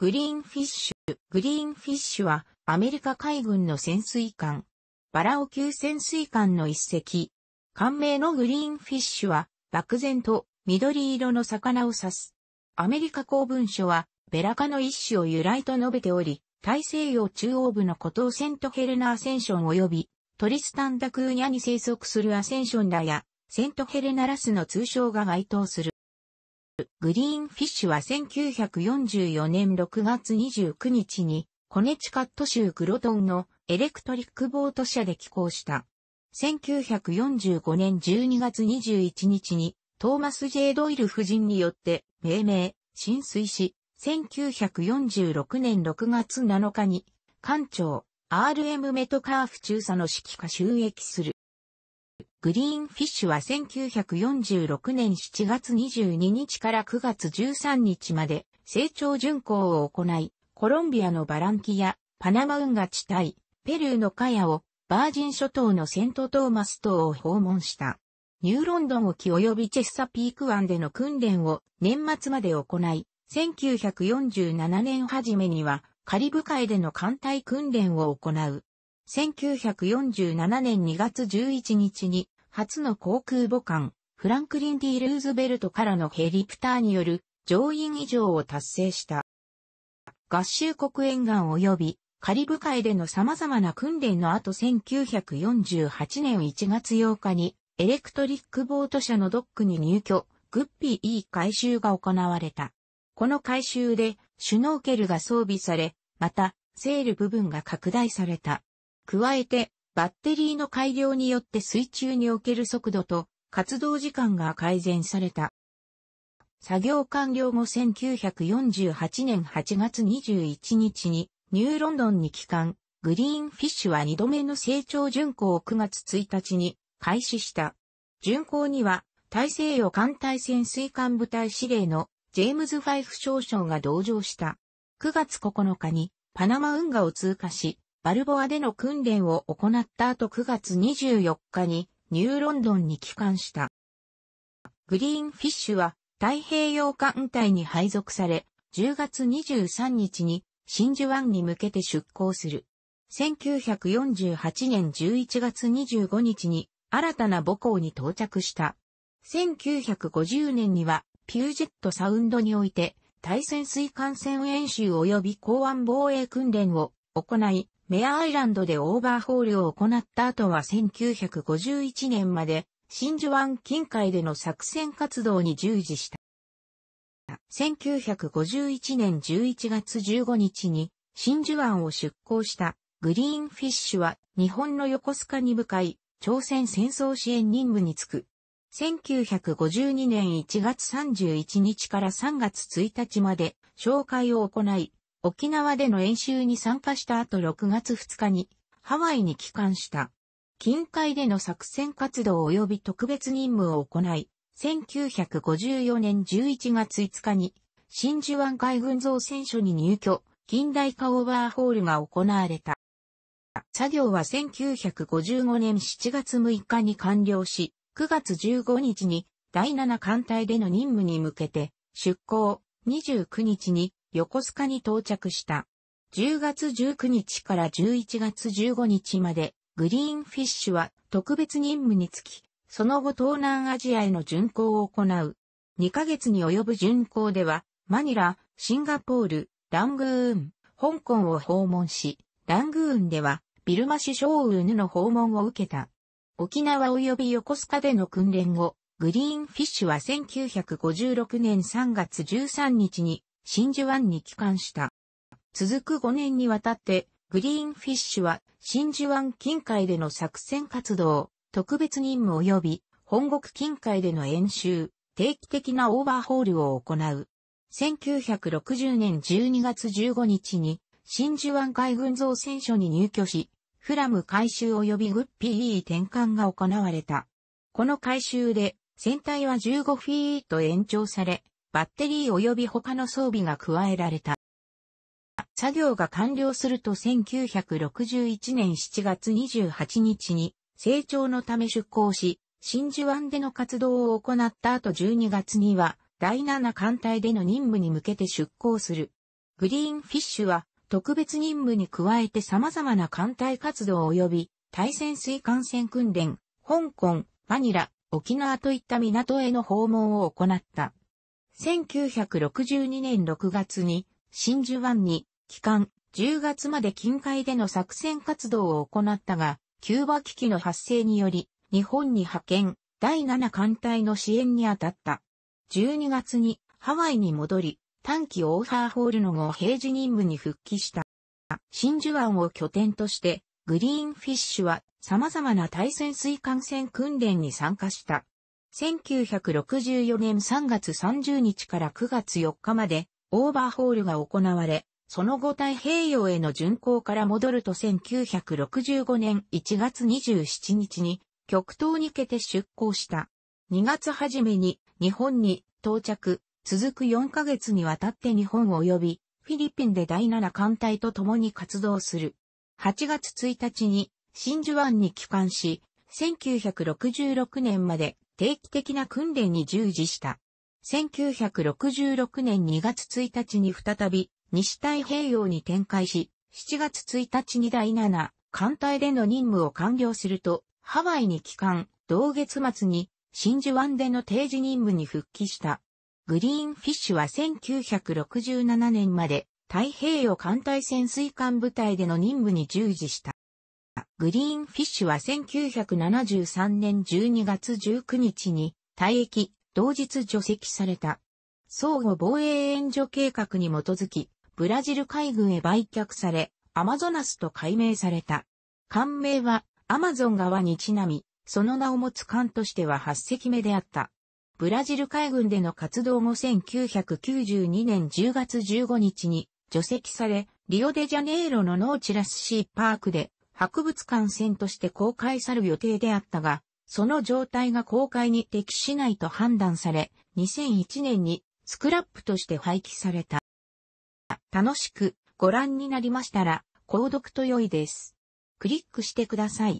グリーンフィッシュ。グリーンフィッシュはアメリカ海軍の潜水艦。バラオ級潜水艦の一隻。艦名のグリーンフィッシュは漠然と緑色の魚を指す。アメリカ公文書はベラ科の一種を由来と述べており、大西洋中央部の孤島セントヘルナアセンション及びトリスタンダクーニャに生息するアセンションだやセントヘルナラスの通称が該当する。グリーンフィッシュは1944年6月29日に、コネチカット州グロトンのエレクトリックボート社で寄港した。1945年12月21日に、トーマス・ジェイドイル夫人によって命名、浸水し、1946年6月7日に、艦長、RM メトカーフ中佐の指揮下収益する。グリーンフィッシュは1946年7月22日から9月13日まで成長巡航を行い、コロンビアのバランキア、パナマ運河地帯、ペルーのカヤをバージン諸島のセントトーマス島を訪問した。ニューロンドン沖及びチェッサピーク湾での訓練を年末まで行い、1947年初めにはカリブ海での艦隊訓練を行う。1947年2月11日に、初の航空母艦、フランクリン・ D・ ルーズベルトからのヘリプターによる乗員以上を達成した。合衆国沿岸及びカリブ海での様々な訓練の後1948年1月8日にエレクトリックボート社のドックに入居、グッピー E 回収が行われた。この回収でシュノーケルが装備され、また、セール部分が拡大された。加えて、バッテリーの改良によって水中における速度と活動時間が改善された。作業完了後1948年8月21日にニューロンドンに帰還、グリーンフィッシュは2度目の成長巡航を9月1日に開始した。巡航には大西洋艦隊潜水艦部隊司令のジェームズ・ファイフ少将が同乗した。9月9日にパナマ運河を通過し、バルボアでの訓練を行った後9月24日にニューロンドンに帰還した。グリーンフィッシュは太平洋艦隊に配属され、10月23日に真珠湾に向けて出港する。1948年11月25日に新たな母港に到着した。1950年にはピュージェットサウンドにおいて対潜水艦船演習及び港湾防衛訓練を行い、メアアイランドでオーバーホールを行った後は1951年まで真珠湾近海での作戦活動に従事した。1951年11月15日に真珠湾を出港したグリーンフィッシュは日本の横須賀に向かい朝鮮戦争支援任務に就く。1952年1月31日から3月1日まで紹介を行い、沖縄での演習に参加した後6月2日にハワイに帰還した。近海での作戦活動及び特別任務を行い、1954年11月5日に真珠湾海軍造船所に入居、近代化オーバーホールが行われた。作業は1955年7月6日に完了し、9月15日に第7艦隊での任務に向けて出港、29日に横須賀に到着した。10月19日から11月15日まで、グリーンフィッシュは特別任務につき、その後東南アジアへの巡航を行う。2ヶ月に及ぶ巡航では、マニラ、シンガポール、ラングーン、香港を訪問し、ラングーンでは、ビルマ首相ウーヌの訪問を受けた。沖縄及び横須賀での訓練後、グリーンフィッシュは1956年3月13日に真珠湾に帰還した。続く5年にわたって、グリーンフィッシュは真珠湾近海での作戦活動、特別任務及び本国近海での演習、定期的なオーバーホールを行う。1960年12月15日に真珠湾海軍造船所に入居し、フラム改修及びグッピー転換が行われた。この回収で船体は15フィート延長され、バッテリー及び他の装備が加えられた。作業が完了すると1961年7月28日に成長のため出港し、真珠湾での活動を行った後12月には第7艦隊での任務に向けて出港する。グリーンフィッシュは特別任務に加えて様々な艦隊活動及び対潜水艦船訓練、香港、マニラ、沖縄といった港への訪問を行った。1962年6月に真珠湾に帰還、10月まで近海での作戦活動を行ったが、キューバ危機の発生により、日本に派遣、第7艦隊の支援に当たった。12月にハワイに戻り、短期オーハーホールの後平時任務に復帰した。真珠湾を拠点として、グリーンフィッシュは様々な対潜水艦船訓練に参加した。1964年3月30日から9月4日までオーバーホールが行われ、その後太平洋への巡航から戻ると1965年1月27日に極東に向けて出航した。2月初めに日本に到着、続く4ヶ月にわたって日本及びフィリピンで第7艦隊と共に活動する。8月1日に真珠湾に帰還し、1966年まで定期的な訓練に従事した。1966年2月1日に再び西太平洋に展開し、7月1日に第7艦隊での任務を完了すると、ハワイに帰還、同月末に真珠湾での定時任務に復帰した。グリーンフィッシュは1967年まで太平洋艦隊潜水艦部隊での任務に従事した。グリーンフィッシュは1973年12月19日に退役、同日除籍された。相互防衛援助計画に基づき、ブラジル海軍へ売却され、アマゾナスと改名された。艦名は、アマゾン川にちなみ、その名を持つ艦としては8隻目であった。ブラジル海軍での活動も1992年10月15日に除籍され、リオデジャネイロのノーチラスシーパークで博物館船として公開される予定であったが、その状態が公開に適しないと判断され、2001年にスクラップとして廃棄された。楽しくご覧になりましたら、購読と良いです。クリックしてください。